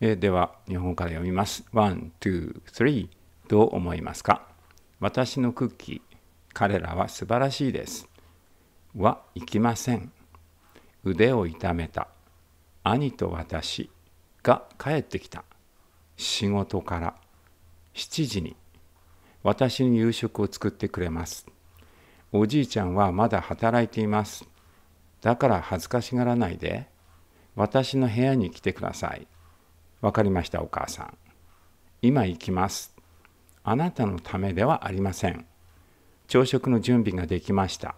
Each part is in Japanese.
えでは日本から読みます。1,2,3どう思いますか私のクッキー彼らは素晴らしいです。は行きません。腕を痛めた。兄と私が帰ってきた。仕事から7時に私に夕食を作ってくれます。おじいちゃんはまだ働いています。だから恥ずかしがらないで私の部屋に来てください。わかりました、お母さん。今行きます。あなたのためではありません。朝食の準備ができました。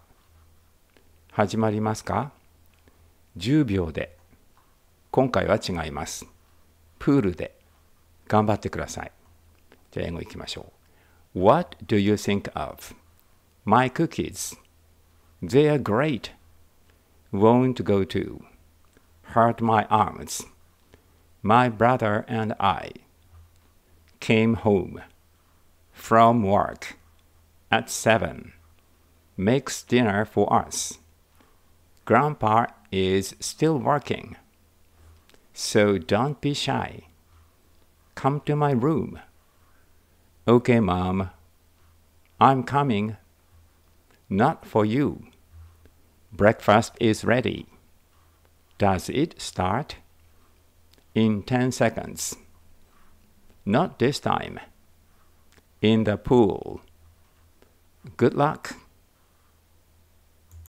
始まりますか ?10 秒で。今回は違います。プールで。頑張ってください。じゃあ英語いきましょう。What do you think of?My cookies.They are great.Won't go to.Hurt my arms. my brother and I came home from work at seven. Makes dinner for us. Grandpa is still working. So don't be shy. Come to my room. Okay, Mom. I'm coming. Not for you. Breakfast is ready. Does it start? in 10 seconds. Not this time. In the pool. Good luck.